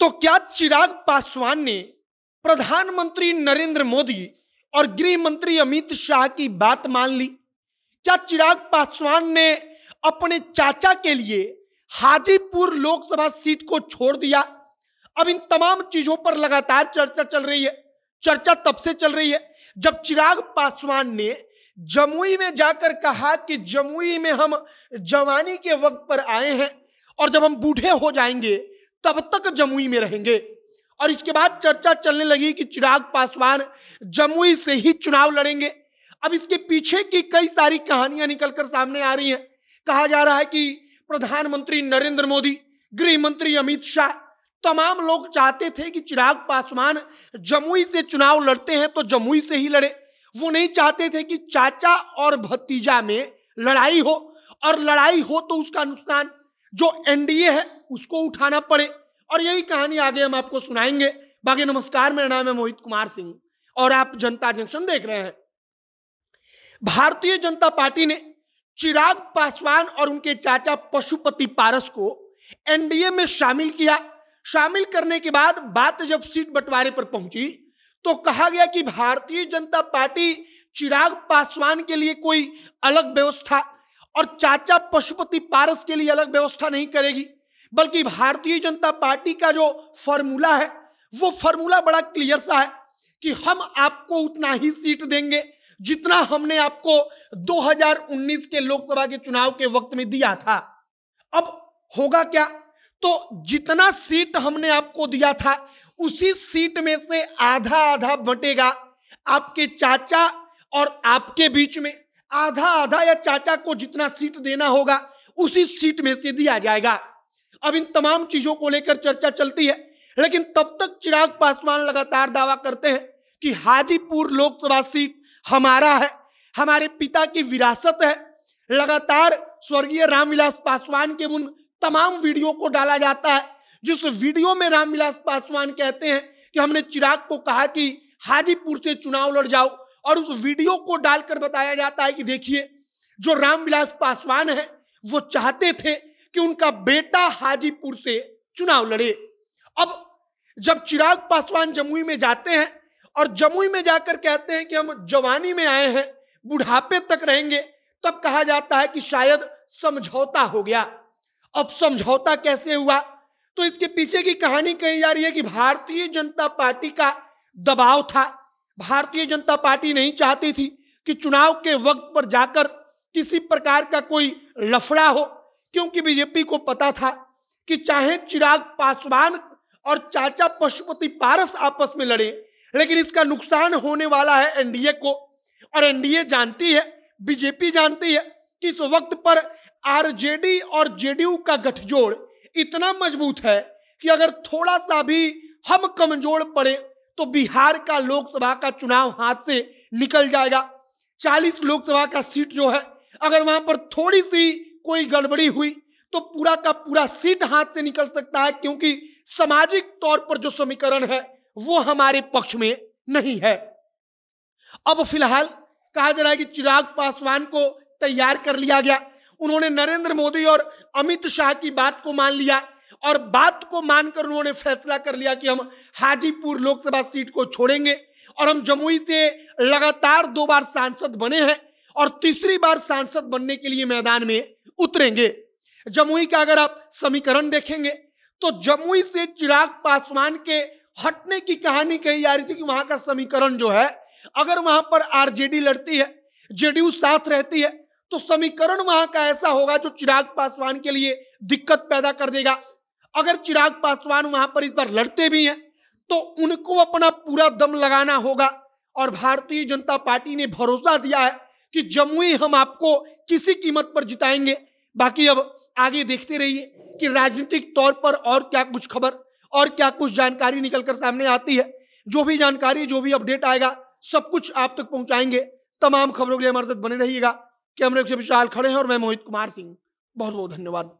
तो क्या चिराग पासवान ने प्रधानमंत्री नरेंद्र मोदी और गृह मंत्री अमित शाह की बात मान ली क्या चिराग पासवान ने अपने चाचा के लिए हाजीपुर लोकसभा सीट को छोड़ दिया अब इन तमाम चीजों पर लगातार चर्चा चल रही है चर्चा तब से चल रही है जब चिराग पासवान ने जमुई में जाकर कहा कि जमुई में हम जवानी के वक्त पर आए हैं और जब हम बूढ़े हो जाएंगे तब तक जमुई में रहेंगे और इसके बाद चर्चा चलने लगी कि चिराग पासवान जमुई से ही चुनाव लड़ेंगे अब इसके पीछे की कई सारी कहानियां निकलकर सामने आ रही हैं कहा जा रहा है कि प्रधानमंत्री नरेंद्र मोदी गृह मंत्री अमित शाह तमाम लोग चाहते थे कि चिराग पासवान जमुई से चुनाव लड़ते हैं तो जमुई से ही लड़े वो नहीं चाहते थे कि चाचा और भतीजा में लड़ाई हो और लड़ाई हो तो उसका नुकसान जो एनडीए है उसको उठाना पड़े और यही कहानी आगे हम आपको सुनाएंगे बाकी नमस्कार मेरा नाम है मोहित कुमार सिंह और आप जनता जंक्शन देख रहे हैं भारतीय जनता पार्टी ने चिराग पासवान और उनके चाचा पशुपति पारस को एनडीए में शामिल किया शामिल करने के बाद बात जब सीट बंटवारे पर पहुंची तो कहा गया कि भारतीय जनता पार्टी चिराग पासवान के लिए कोई अलग व्यवस्था और चाचा पशुपति पारस के लिए अलग व्यवस्था नहीं करेगी बल्कि भारतीय जनता पार्टी का जो फॉर्मूला है वो फॉर्मूला बड़ा क्लियर सा है कि हम आपको उतना ही सीट देंगे जितना हमने आपको 2019 के लोकसभा के चुनाव के वक्त में दिया था अब होगा क्या तो जितना सीट हमने आपको दिया था उसी सीट में से आधा आधा बटेगा आपके चाचा और आपके बीच में आधा आधा या चाचा को जितना सीट देना होगा उसी सीट में से दिया जाएगा अब इन तमाम चीजों को लेकर चर्चा चलती है लेकिन तब तक चिराग पासवान लगातार दावा करते हैं कि हाजीपुर लोकसभा सीट हमारा है हमारे पिता की विरासत है लगातार स्वर्गीय रामविलास पासवान के उन तमाम वीडियो को डाला जाता है जिस वीडियो में रामविलास पासवान कहते हैं कि हमने चिराग को कहा कि हाजीपुर से चुनाव लड़ जाओ और उस वीडियो को डालकर बताया जाता है कि देखिए जो रामविलास पासवान है वो चाहते थे कि उनका बेटा हाजीपुर से चुनाव लड़े अब जब चिराग पासवान जमुई में जाते हैं और जमुई में जाकर कहते हैं कि हम जवानी में आए हैं बुढ़ापे तक रहेंगे तब कहा जाता है कि शायद समझौता हो गया अब समझौता कैसे हुआ तो इसके पीछे की कहानी कही जा रही है कि भारतीय जनता पार्टी का दबाव था भारतीय जनता पार्टी नहीं चाहती थी कि चुनाव के वक्त पर जाकर किसी प्रकार का कोई लफड़ा हो क्योंकि बीजेपी को पता था कि चाहे चिराग पासवान और चाचा पशुपति पारस आपस में लड़े लेकिन इसका नुकसान होने वाला है एनडीए को और एनडीए जानती है बीजेपी जानती है कि इस वक्त पर आरजेडी और जेडीयू का गठजोड़ इतना मजबूत है कि अगर थोड़ा सा भी हम कमजोर पड़े तो बिहार का लोकसभा का चुनाव हाथ से निकल जाएगा चालीस लोकसभा का सीट जो है अगर वहां पर थोड़ी सी कोई गड़बड़ी हुई तो पूरा का पूरा सीट हाथ से निकल सकता है क्योंकि सामाजिक तौर पर जो समीकरण है वो हमारे पक्ष में नहीं है अब फिलहाल कहा जा रहा है कि चिराग पासवान को तैयार कर लिया गया उन्होंने नरेंद्र मोदी और अमित शाह की बात को मान लिया और बात को मानकर उन्होंने फैसला कर लिया कि हम हाजीपुर लोकसभा सीट को छोड़ेंगे और हम जमुई से लगातार दो बार सांसद बने हैं और तीसरी बार सांसद बनने के लिए मैदान में उतरेंगे जमुई का अगर आप समीकरण देखेंगे तो जमुई से चिराग पासवान के हटने की कहानी कही जा रही थी कि वहां का समीकरण जो है अगर वहां पर आरजेडी लड़ती है जेडीयू साथ रहती है तो समीकरण वहां का ऐसा होगा जो चिराग पासवान के लिए दिक्कत पैदा कर देगा अगर चिराग पासवान वहां पर इस बार लड़ते भी हैं तो उनको अपना पूरा दम लगाना होगा और भारतीय जनता पार्टी ने भरोसा दिया है कि जमुई हम आपको किसी कीमत पर जिताएंगे बाकी अब आगे देखते रहिए कि राजनीतिक तौर पर और क्या कुछ खबर और क्या कुछ जानकारी निकल कर सामने आती है जो भी जानकारी जो भी अपडेट आएगा सब कुछ आप तक पहुंचाएंगे तमाम खबरों के लिए हमारे साथ बने रहिएगा कैमरे से विशाल खड़े हैं और मैं मोहित कुमार सिंह बहुत बहुत धन्यवाद